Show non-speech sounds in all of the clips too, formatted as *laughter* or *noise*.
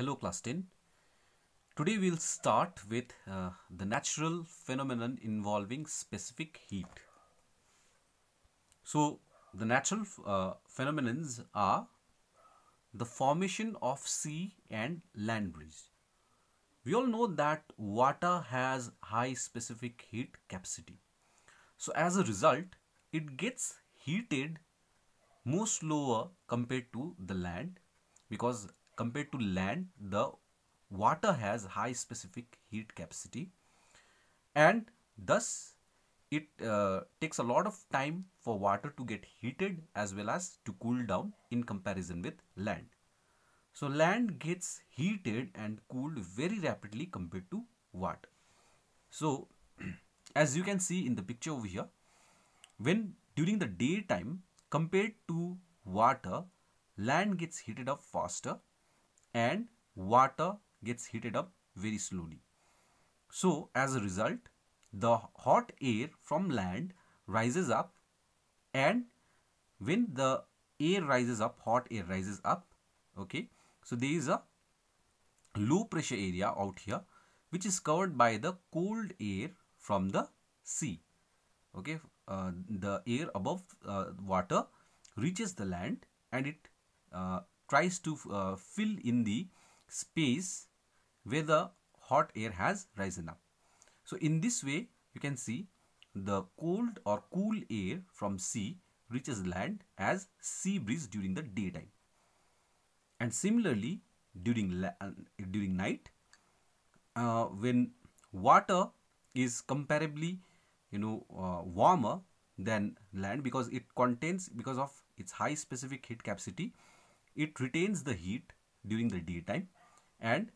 Hello class 10. Today we'll start with uh, the natural phenomenon involving specific heat. So the natural uh, phenomenons are the formation of sea and land bridge. We all know that water has high specific heat capacity. So as a result, it gets heated more slower compared to the land because compared to land the water has high specific heat capacity and thus it uh, takes a lot of time for water to get heated as well as to cool down in comparison with land. So land gets heated and cooled very rapidly compared to water. So *clears throat* as you can see in the picture over here, when during the daytime compared to water, land gets heated up faster and water gets heated up very slowly. So as a result, the hot air from land rises up and when the air rises up, hot air rises up, okay, so there is a low pressure area out here which is covered by the cold air from the sea, okay, uh, the air above uh, water reaches the land and it uh, tries to uh, fill in the space where the hot air has risen up. So in this way, you can see the cold or cool air from sea reaches land as sea breeze during the daytime. And similarly, during, uh, during night, uh, when water is comparably, you know, uh, warmer than land because it contains, because of its high specific heat capacity, it retains the heat during the daytime and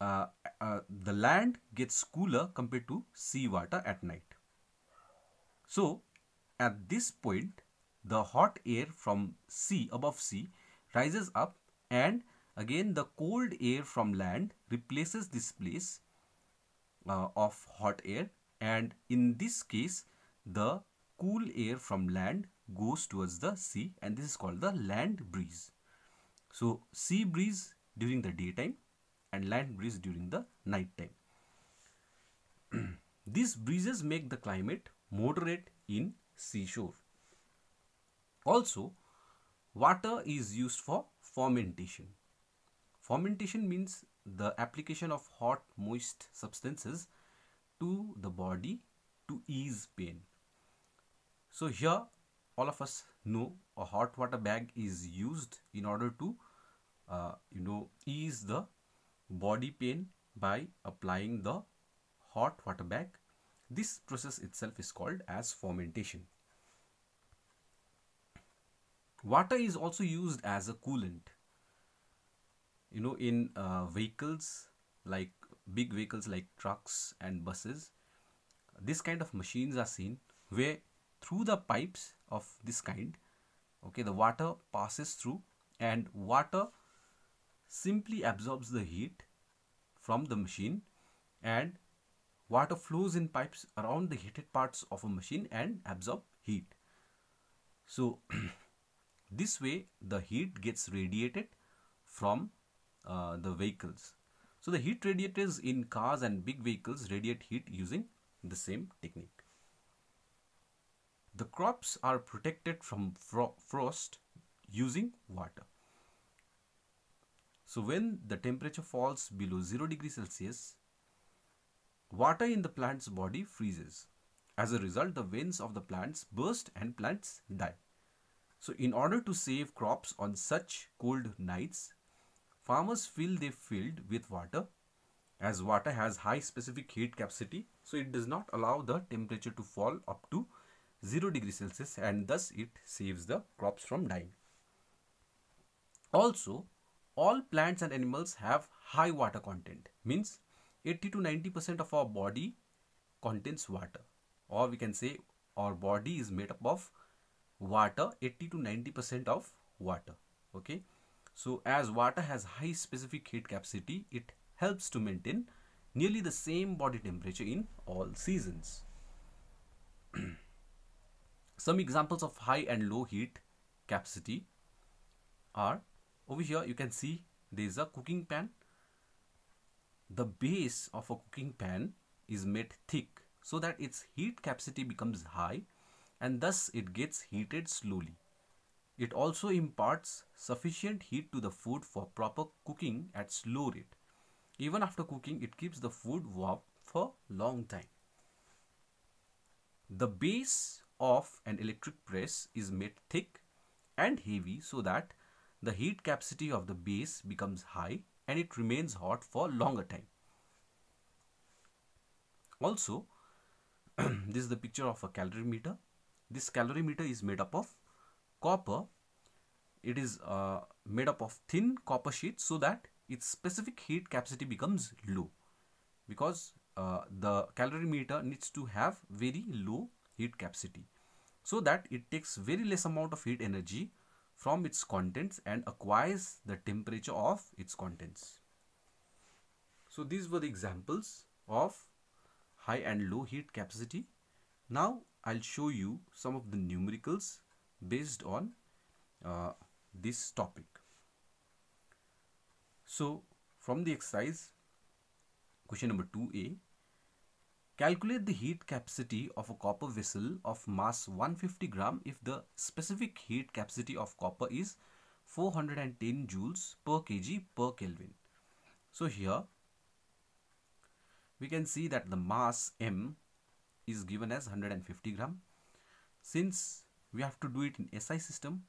uh, uh, the land gets cooler compared to seawater at night. So at this point, the hot air from sea above sea rises up and again the cold air from land replaces this place uh, of hot air and in this case the cool air from land goes towards the sea and this is called the land breeze. So sea breeze during the daytime and land breeze during the night time. *clears throat* These breezes make the climate moderate in seashore. Also, water is used for fermentation. Fermentation means the application of hot moist substances to the body to ease pain. So here all of us know a hot water bag is used in order to uh, you know ease the body pain by applying the hot water bag this process itself is called as fermentation water is also used as a coolant you know in uh, vehicles like big vehicles like trucks and buses this kind of machines are seen where through the pipes of this kind okay the water passes through and water simply absorbs the heat from the machine and water flows in pipes around the heated parts of a machine and absorb heat so *clears throat* this way the heat gets radiated from uh, the vehicles so the heat radiators in cars and big vehicles radiate heat using the same technique the crops are protected from fro frost using water. So when the temperature falls below 0 degree Celsius, water in the plant's body freezes. As a result, the veins of the plants burst and plants die. So in order to save crops on such cold nights, farmers fill their field with water as water has high specific heat capacity so it does not allow the temperature to fall up to 0 degree Celsius and thus it saves the crops from dying. Also, all plants and animals have high water content means 80 to 90% of our body contains water or we can say our body is made up of water 80 to 90% of water okay so as water has high specific heat capacity it helps to maintain nearly the same body temperature in all seasons some examples of high and low heat capacity are over here you can see there is a cooking pan. The base of a cooking pan is made thick so that its heat capacity becomes high and thus it gets heated slowly. It also imparts sufficient heat to the food for proper cooking at slow rate. Even after cooking, it keeps the food warm for long time. The base of an electric press is made thick and heavy so that the heat capacity of the base becomes high and it remains hot for longer time. Also, *clears throat* this is the picture of a calorimeter. This calorimeter is made up of copper. It is uh, made up of thin copper sheets so that its specific heat capacity becomes low because uh, the calorimeter needs to have very low heat capacity so that it takes very less amount of heat energy from its contents and acquires the temperature of its contents. So these were the examples of high and low heat capacity. Now I'll show you some of the numericals based on uh, this topic. So from the exercise question number 2a Calculate the heat capacity of a copper vessel of mass 150 gram if the specific heat capacity of copper is 410 joules per kg per Kelvin. So here we can see that the mass M is given as 150 gram. Since we have to do it in SI system,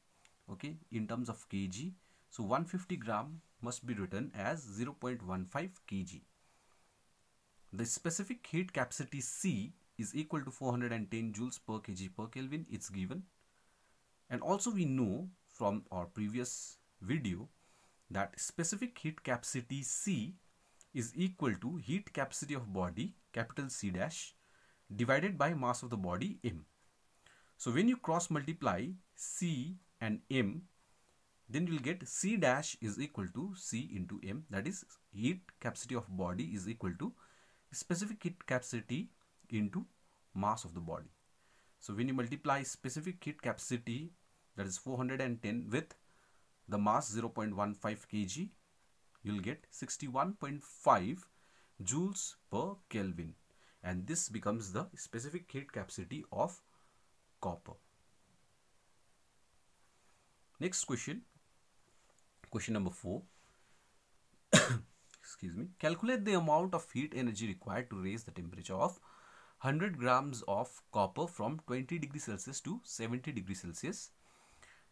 okay, in terms of kg, so 150 gram must be written as 0.15 kg. The specific heat capacity C is equal to 410 joules per kg per Kelvin, it's given. And also we know from our previous video that specific heat capacity C is equal to heat capacity of body capital C dash divided by mass of the body M. So when you cross multiply C and M then you'll get C dash is equal to C into M that is heat capacity of body is equal to specific heat capacity into mass of the body. So when you multiply specific heat capacity that is 410 with the mass 0.15 kg, you'll get 61.5 joules per Kelvin. And this becomes the specific heat capacity of copper. Next question, question number 4 excuse me, calculate the amount of heat energy required to raise the temperature of 100 grams of copper from 20 degrees Celsius to 70 degrees Celsius.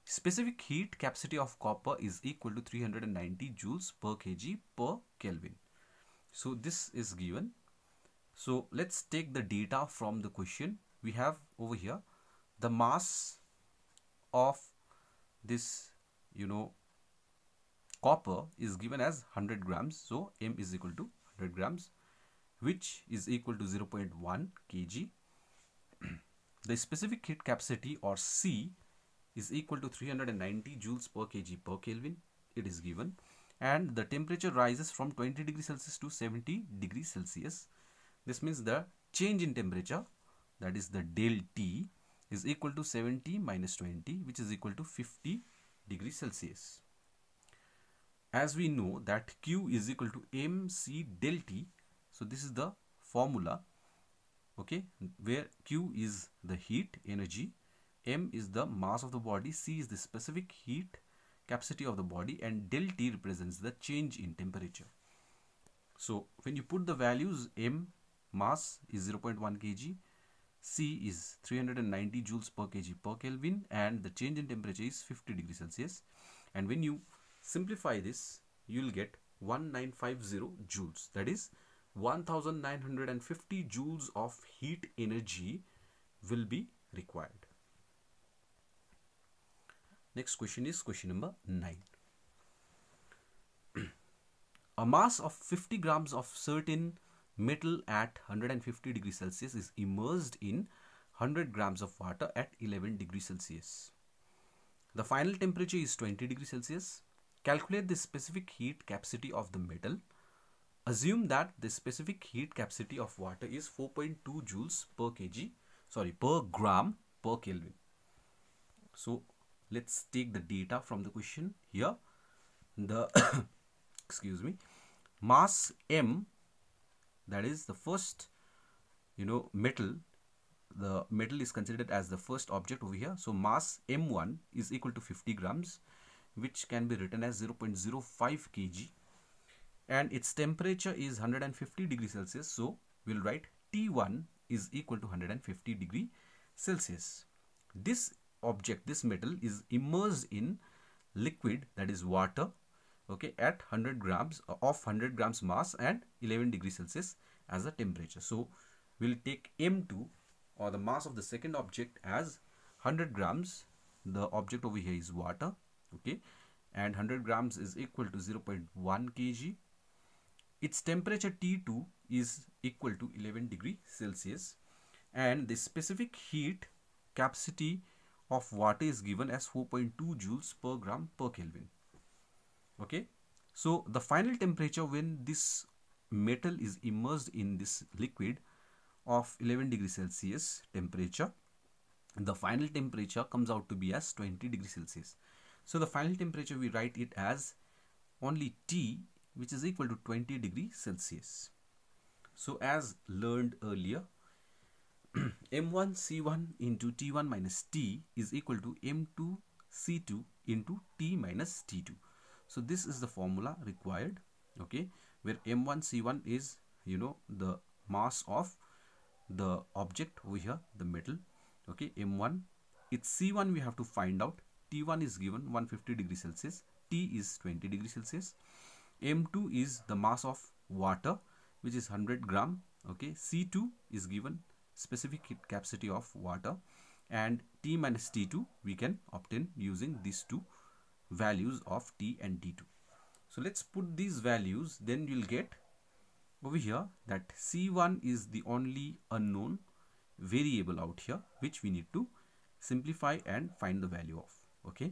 Specific heat capacity of copper is equal to 390 joules per kg per Kelvin. So this is given. So let's take the data from the question. We have over here the mass of this, you know, copper is given as 100 grams. So M is equal to 100 grams, which is equal to 0.1 kg. *clears throat* the specific heat capacity or C is equal to 390 joules per kg per Kelvin. It is given and the temperature rises from 20 degrees Celsius to 70 degrees Celsius. This means the change in temperature that is the del T is equal to 70 minus 20 which is equal to 50 degrees Celsius as we know that q is equal to mc del t so this is the formula okay where q is the heat energy m is the mass of the body c is the specific heat capacity of the body and del t represents the change in temperature so when you put the values m mass is 0.1 kg c is 390 joules per kg per kelvin and the change in temperature is 50 degrees celsius and when you Simplify this, you will get 1950 joules. That is 1950 joules of heat energy will be required. Next question is question number 9. *clears throat* a mass of 50 grams of certain metal at 150 degrees Celsius is immersed in 100 grams of water at 11 degrees Celsius. The final temperature is 20 degrees Celsius. Calculate the specific heat capacity of the metal. Assume that the specific heat capacity of water is 4.2 joules per kg, sorry, per gram per Kelvin. So let's take the data from the question here. The, *coughs* excuse me, mass M, that is the first, you know, metal the metal is considered as the first object over here. So mass m1 is equal to 50 grams which can be written as 0.05 kg and its temperature is 150 degree Celsius. So we'll write T1 is equal to 150 degree Celsius. This object, this metal is immersed in liquid that is water okay at 100 grams of 100 grams mass and 11 degree Celsius as the temperature. So we'll take M2 or the mass of the second object as 100 grams. The object over here is water okay and 100 grams is equal to 0.1 kg its temperature T2 is equal to 11 degree Celsius and the specific heat capacity of water is given as 4.2 joules per gram per Kelvin. Okay. So the final temperature when this metal is immersed in this liquid of 11 degree Celsius temperature, the final temperature comes out to be as 20 degree Celsius. So the final temperature we write it as only T which is equal to 20 degree Celsius. So as learned earlier, *clears throat* M1 C1 into T1 minus T is equal to M2 C2 into T minus T2. So this is the formula required, okay, where M1 C1 is, you know, the mass of the object over here, the metal, okay, M1. It's C1 we have to find out T1 is given 150 degree Celsius, T is 20 degree Celsius, M2 is the mass of water which is 100 gram, okay, C2 is given specific capacity of water and T minus T2 we can obtain using these two values of T and T2. So let's put these values then you'll get over here that C1 is the only unknown variable out here which we need to simplify and find the value of okay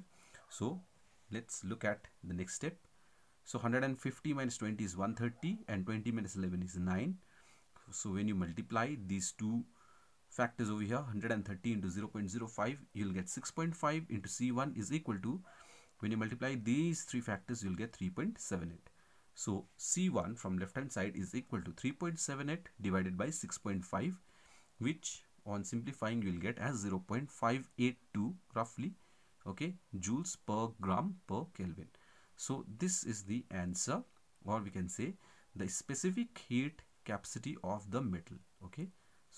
so let's look at the next step so 150 minus 20 is 130 and 20 minus 11 is 9 so when you multiply these two factors over here 130 into 0 0.05 you'll get 6.5 into c1 is equal to when you multiply these three factors you'll get 3.78 so c1 from left hand side is equal to 3.78 divided by 6.5 which on simplifying you'll get as 0.582 roughly okay joules per gram per kelvin so this is the answer or we can say the specific heat capacity of the metal okay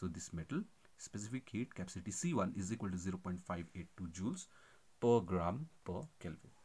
so this metal specific heat capacity c1 is equal to 0.582 joules per gram per kelvin